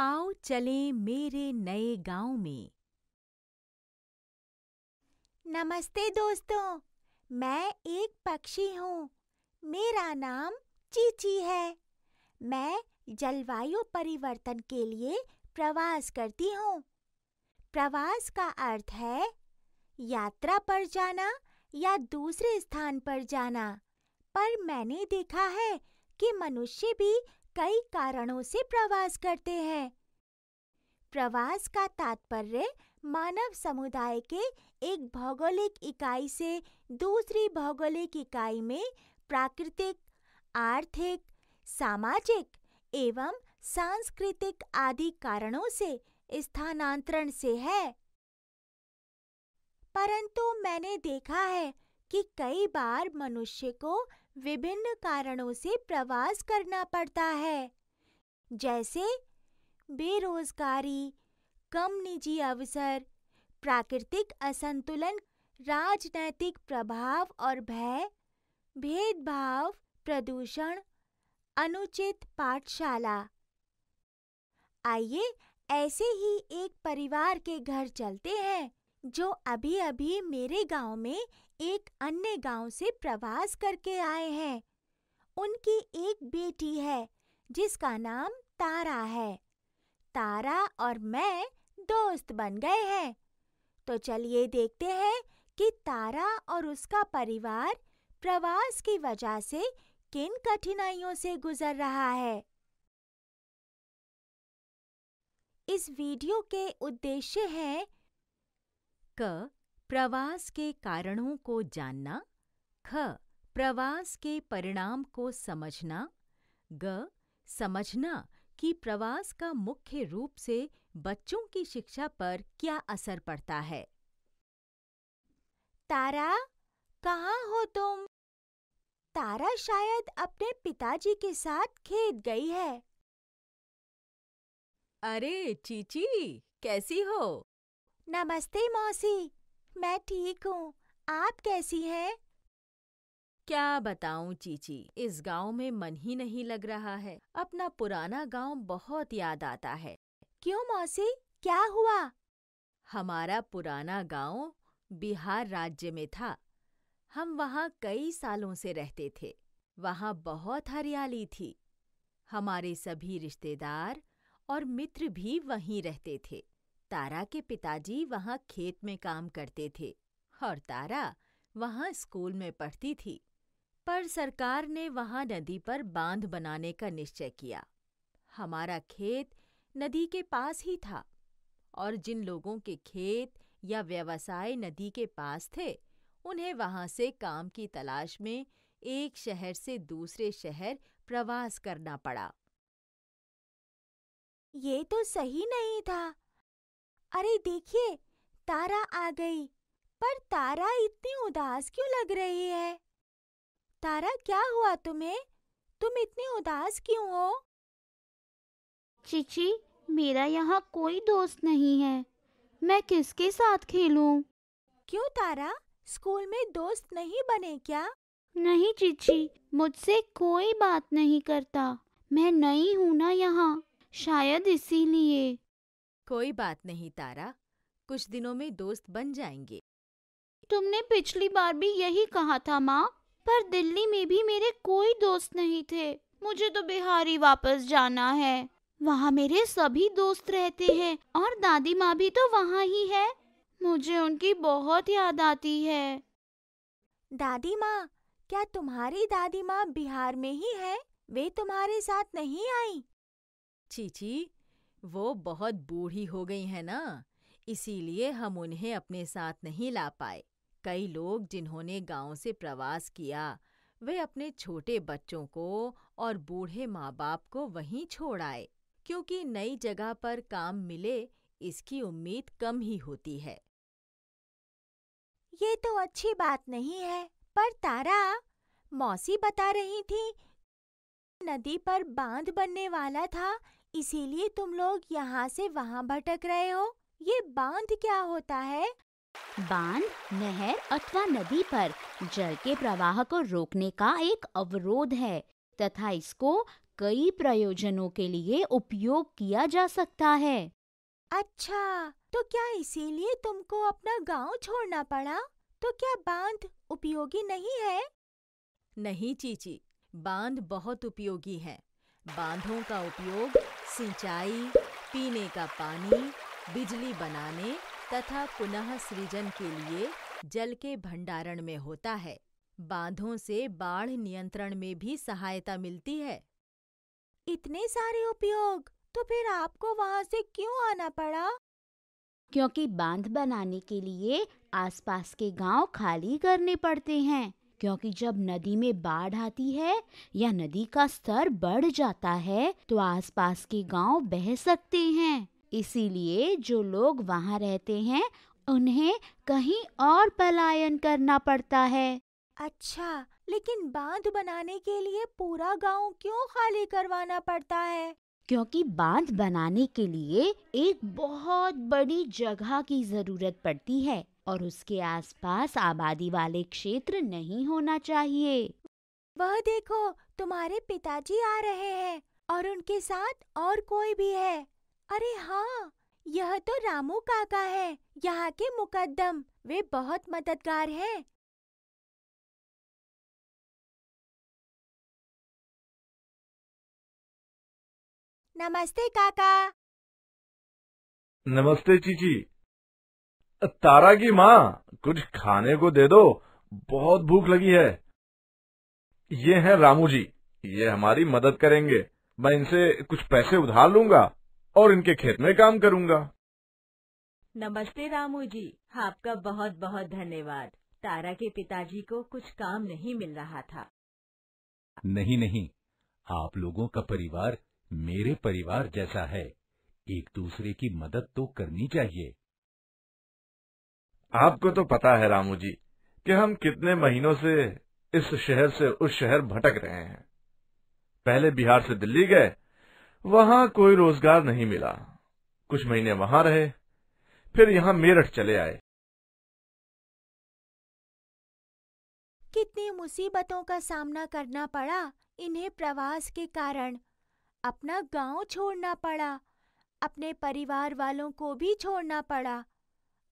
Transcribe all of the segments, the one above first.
आओ चलें मेरे नए गांव में नमस्ते दोस्तों मैं एक पक्षी हूँ मेरा नाम चीची है मैं जलवायु परिवर्तन के लिए प्रवास करती हूँ प्रवास का अर्थ है यात्रा पर जाना या दूसरे स्थान पर जाना पर मैंने देखा है कि मनुष्य भी कई कारणों से प्रवास करते हैं प्रवास का तात्पर्य मानव समुदाय के एक भौगोलिक इकाई से दूसरी भौगोलिक इकाई में प्राकृतिक आर्थिक सामाजिक एवं सांस्कृतिक आदि कारणों से स्थानांतरण से है परंतु मैंने देखा है कि कई बार मनुष्य को विभिन्न कारणों से प्रवास करना पड़ता है जैसे बेरोजगारी कम निजी अवसर प्राकृतिक असंतुलन राजनैतिक प्रभाव और भय भेदभाव प्रदूषण अनुचित पाठशाला आइए ऐसे ही एक परिवार के घर चलते हैं जो अभी अभी मेरे गांव में एक अन्य गांव से प्रवास करके आए हैं उनकी एक बेटी है जिसका नाम तारा है तारा और मैं दोस्त बन गए हैं तो चलिए देखते हैं कि तारा और उसका परिवार प्रवास की वजह से किन कठिनाइयों से गुजर रहा है इस वीडियो के उद्देश्य हैं क प्रवास के कारणों को जानना ख प्रवास के परिणाम को समझना ग समझना कि प्रवास का मुख्य रूप से बच्चों की शिक्षा पर क्या असर पड़ता है तारा कहाँ हो तुम तारा शायद अपने पिताजी के साथ खेत गई है अरे चीची कैसी हो नमस्ते मौसी मैं ठीक हूँ आप कैसी हैं क्या बताऊं चीची इस गांव में मन ही नहीं लग रहा है अपना पुराना गांव बहुत याद आता है क्यों मौसी क्या हुआ हमारा पुराना गांव बिहार राज्य में था हम वहाँ कई सालों से रहते थे वहाँ बहुत हरियाली थी हमारे सभी रिश्तेदार और मित्र भी वहीं रहते थे तारा के पिताजी वहाँ खेत में काम करते थे और तारा वहाँ स्कूल में पढ़ती थी पर सरकार ने वहाँ नदी पर बांध बनाने का निश्चय किया हमारा खेत नदी के पास ही था और जिन लोगों के खेत या व्यवसाय नदी के पास थे उन्हें वहाँ से काम की तलाश में एक शहर से दूसरे शहर प्रवास करना पड़ा ये तो सही नहीं था अरे देखिए तारा आ गई पर तारा इतनी उदास क्यों लग रही है तारा क्या हुआ तुम्हें तुम इतने उदास क्यों हो चीची मेरा यहाँ कोई दोस्त नहीं है मैं किसके साथ खेलूं? क्यों तारा स्कूल में दोस्त नहीं बने क्या नहीं चीची मुझसे कोई बात नहीं करता मैं नई हूं ना यहाँ शायद इसीलिए कोई बात नहीं तारा कुछ दिनों में दोस्त बन जाएंगे तुमने पिछली बार भी यही कहा था माँ पर दिल्ली में भी मेरे कोई दोस्त नहीं थे मुझे तो बिहारी वापस जाना है वहाँ मेरे सभी दोस्त रहते हैं और दादी माँ भी तो वहाँ ही है मुझे उनकी बहुत याद आती है दादी माँ क्या तुम्हारी दादी माँ बिहार में ही है वे तुम्हारे साथ नहीं आई चीची वो बहुत बूढ़ी हो गई हैं ना इसीलिए हम उन्हें अपने साथ नहीं ला पाए कई लोग जिन्होंने गांव से प्रवास किया वे अपने छोटे बच्चों को और बूढ़े माँ बाप को वहीं छोड़ आए क्योंकि नई जगह पर काम मिले इसकी उम्मीद कम ही होती है ये तो अच्छी बात नहीं है पर तारा मौसी बता रही थी नदी पर बांध बनने वाला था इसीलिए तुम लोग यहाँ से वहाँ भटक रहे हो ये बांध क्या होता है बांध नहर अथवा नदी पर जल के प्रवाह को रोकने का एक अवरोध है तथा इसको कई प्रयोजनों के लिए उपयोग किया जा सकता है अच्छा तो क्या इसीलिए तुमको अपना गांव छोड़ना पड़ा तो क्या बांध उपयोगी नहीं है नहीं चीची बांध बहुत उपयोगी है बांधों का उपयोग सिंचाई पीने का पानी बिजली बनाने तथा पुनः सृजन के लिए जल के भंडारण में होता है बांधों से बाढ़ नियंत्रण में भी सहायता मिलती है इतने सारे उपयोग तो फिर आपको वहाँ से क्यों आना पड़ा क्योंकि बांध बनाने के लिए आसपास के गांव खाली करने पड़ते हैं क्योंकि जब नदी में बाढ़ आती है या नदी का स्तर बढ़ जाता है तो आसपास के गांव बह सकते हैं इसीलिए जो लोग वहां रहते हैं उन्हें कहीं और पलायन करना पड़ता है अच्छा लेकिन बांध बनाने के लिए पूरा गांव क्यों खाली करवाना पड़ता है क्योंकि बांध बनाने के लिए एक बहुत बड़ी जगह की जरूरत पड़ती है और उसके आसपास आबादी वाले क्षेत्र नहीं होना चाहिए वह देखो तुम्हारे पिताजी आ रहे हैं और उनके साथ और कोई भी है अरे हाँ यह तो रामू काका है यहाँ के मुकदम वे बहुत मददगार हैं नमस्ते काका नमस्ते चीची तारा की माँ कुछ खाने को दे दो बहुत भूख लगी है ये हैं रामू जी ये हमारी मदद करेंगे मैं इनसे कुछ पैसे उधार लूंगा और इनके खेत में काम करूंगा नमस्ते रामू जी आपका बहुत बहुत धन्यवाद तारा के पिताजी को कुछ काम नहीं मिल रहा था नहीं नहीं आप लोगों का परिवार मेरे परिवार जैसा है एक दूसरे की मदद तो करनी चाहिए आपको तो पता है रामू जी कि हम कितने महीनों से इस शहर से उस शहर भटक रहे हैं पहले बिहार से दिल्ली गए वहां कोई रोजगार नहीं मिला कुछ महीने वहां रहे फिर यहाँ मेरठ चले आए कितनी मुसीबतों का सामना करना पड़ा इन्हें प्रवास के कारण अपना गांव छोड़ना पड़ा अपने परिवार वालों को भी छोड़ना पड़ा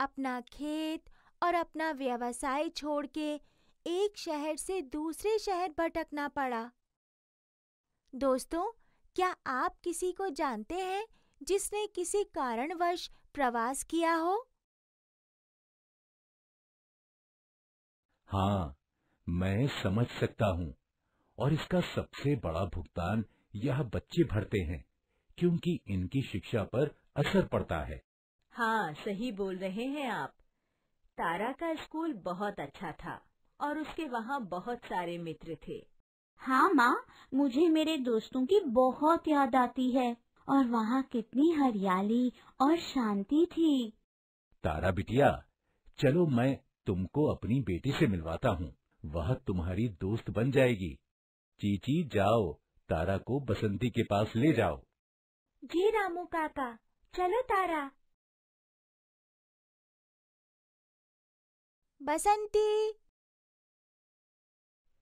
अपना खेत और अपना व्यवसाय छोड़ के एक शहर से दूसरे शहर भटकना पड़ा दोस्तों क्या आप किसी को जानते हैं जिसने किसी कारणवश प्रवास किया हो हाँ मैं समझ सकता हूँ और इसका सबसे बड़ा भुगतान यह बच्चे भरते हैं क्योंकि इनकी शिक्षा पर असर पड़ता है हाँ सही बोल रहे हैं आप तारा का स्कूल बहुत अच्छा था और उसके वहाँ बहुत सारे मित्र थे हाँ माँ मुझे मेरे दोस्तों की बहुत याद आती है और वहाँ कितनी हरियाली और शांति थी तारा बिटिया चलो मैं तुमको अपनी बेटी से मिलवाता हूँ वह तुम्हारी दोस्त बन जाएगी चीची जाओ तारा को बसंती के पास ले जाओ जी रामू काका चलो तारा बसंती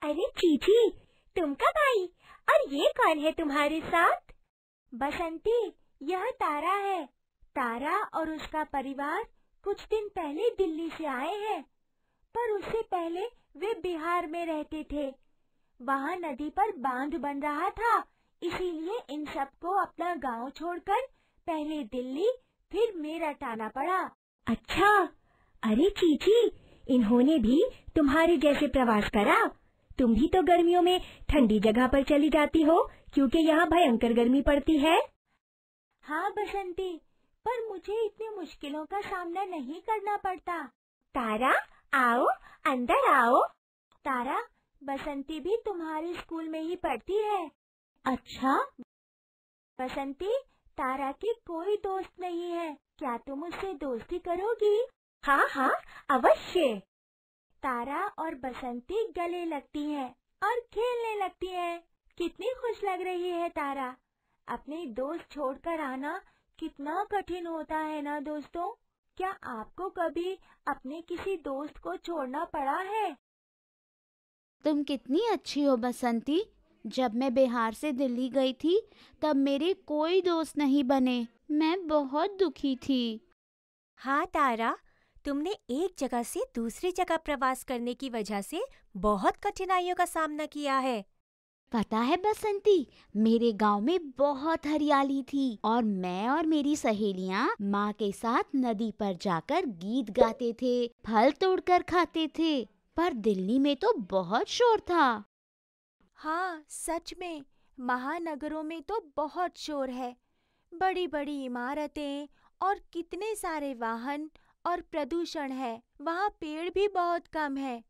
अरे चीची तुम कब आई और ये कौन है तुम्हारे साथ बसंती यह तारा है तारा और उसका परिवार कुछ दिन पहले दिल्ली से आए हैं पर उससे पहले वे बिहार में रहते थे वहाँ नदी पर बांध बन रहा था इसीलिए इन सबको अपना गांव छोड़कर पहले दिल्ली फिर मेरठ आना पड़ा अच्छा अरे चीची इन्होंने भी तुम्हारे जैसे प्रवास करा तुम भी तो गर्मियों में ठंडी जगह पर चली जाती हो क्योंकि यहाँ भयंकर गर्मी पड़ती है हाँ बसंती पर मुझे इतनी मुश्किलों का सामना नहीं करना पड़ता तारा आओ अंदर आओ तारा बसंती भी तुम्हारे स्कूल में ही पढ़ती है अच्छा बसंती तारा की कोई दोस्त नहीं है क्या तुम उससे दोस्ती करोगी हाँ हाँ अवश्य तारा और बसंती गले लगती है और खेलने लगती है कितनी खुश लग रही है तारा अपने दोस्त छोड़कर आना कितना कठिन होता है ना दोस्तों क्या आपको कभी अपने किसी दोस्त को छोड़ना पड़ा है तुम कितनी अच्छी हो बसंती जब मैं बिहार से दिल्ली गई थी तब मेरे कोई दोस्त नहीं बने मैं बहुत दुखी थी हाँ तारा तुमने एक जगह से दूसरी जगह प्रवास करने की वजह से बहुत कठिनाइयों का सामना किया है पता है बसंती मेरे गांव में बहुत हरियाली थी और मैं और मेरी सहेलियां माँ के साथ नदी पर जाकर गीत गाते थे फल तोड़कर खाते थे पर दिल्ली में तो बहुत शोर था हाँ सच में महानगरों में तो बहुत शोर है बड़ी बड़ी इमारतें और कितने सारे वाहन और प्रदूषण है वहाँ पेड़ भी बहुत कम है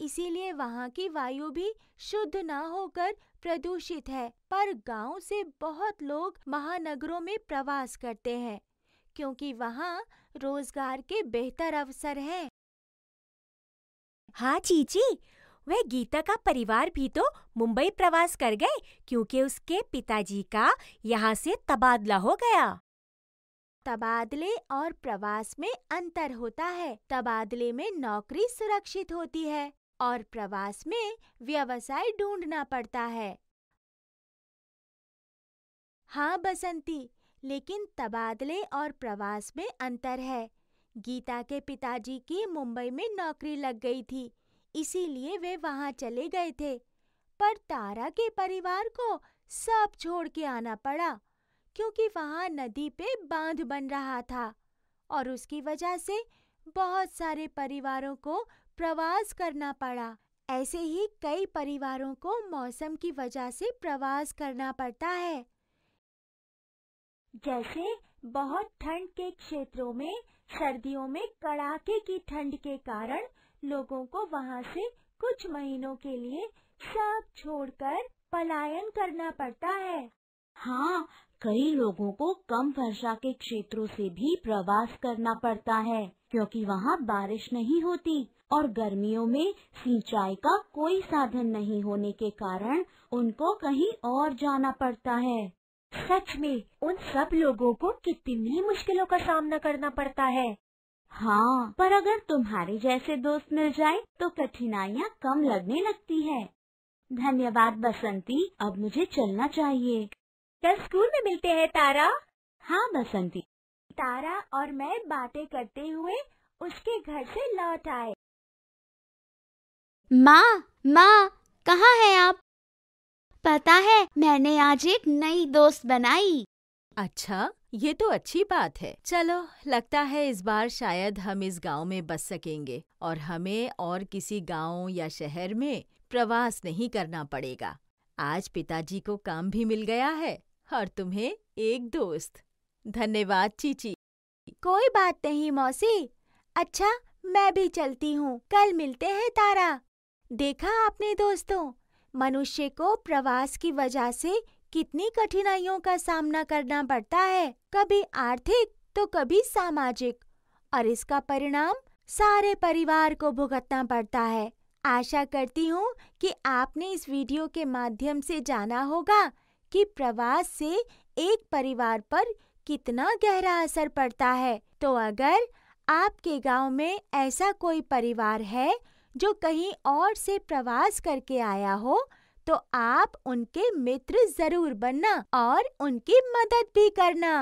इसीलिए वहाँ की वायु भी शुद्ध न होकर प्रदूषित है पर गांव से बहुत लोग महानगरों में प्रवास करते हैं क्योंकि वहाँ रोजगार के बेहतर अवसर हैं। हाँ चीची वह गीता का परिवार भी तो मुंबई प्रवास कर गए क्योंकि उसके पिताजी का यहाँ से तबादला हो गया तबादले और प्रवास में अंतर होता है तबादले में नौकरी सुरक्षित होती है और प्रवास में व्यवसाय ढूंढना पड़ता है हाँ बसंती लेकिन तबादले और प्रवास में अंतर है गीता के पिताजी की मुंबई में नौकरी लग गई थी इसीलिए वे वहाँ चले गए थे पर तारा के परिवार को सब छोड़ के आना पड़ा क्योंकि वहाँ नदी पे बांध बन रहा था और उसकी वजह से बहुत सारे परिवारों को प्रवास करना पड़ा ऐसे ही कई परिवारों को मौसम की वजह से प्रवास करना पड़ता है जैसे बहुत ठंड के क्षेत्रों में सर्दियों में कड़ाके की ठंड के कारण लोगों को वहाँ से कुछ महीनों के लिए सब छोड़कर पलायन करना पड़ता है हाँ कई लोगों को कम वर्षा के क्षेत्रों से भी प्रवास करना पड़ता है क्योंकि वहाँ बारिश नहीं होती और गर्मियों में सिंचाई का कोई साधन नहीं होने के कारण उनको कहीं और जाना पड़ता है सच में उन सब लोगों को कितनी मुश्किलों का सामना करना पड़ता है हाँ पर अगर तुम्हारे जैसे दोस्त मिल जाए तो कठिनाइयाँ कम लगने लगती है धन्यवाद बसंती अब मुझे चलना चाहिए कल स्कूल में मिलते हैं तारा हाँ बसंती तारा और मैं बातें करते हुए उसके घर से लौट आए माँ माँ कहाँ है आप पता है मैंने आज एक नई दोस्त बनाई अच्छा ये तो अच्छी बात है चलो लगता है इस बार शायद हम इस गांव में बस सकेंगे और हमें और किसी गांव या शहर में प्रवास नहीं करना पड़ेगा आज पिताजी को काम भी मिल गया है और तुम्हें एक दोस्त धन्यवाद चीची कोई बात नहीं मौसी अच्छा मैं भी चलती हूँ कल मिलते हैं तारा देखा आपने दोस्तों मनुष्य को प्रवास की वजह से कितनी कठिनाइयों का सामना करना पड़ता है कभी आर्थिक तो कभी सामाजिक और इसका परिणाम सारे परिवार को भुगतना पड़ता है आशा करती हूँ कि आपने इस वीडियो के माध्यम से जाना होगा कि प्रवास से एक परिवार पर कितना गहरा असर पड़ता है तो अगर आपके गांव में ऐसा कोई परिवार है जो कहीं और से प्रवास करके आया हो तो आप उनके मित्र जरूर बनना और उनकी मदद भी करना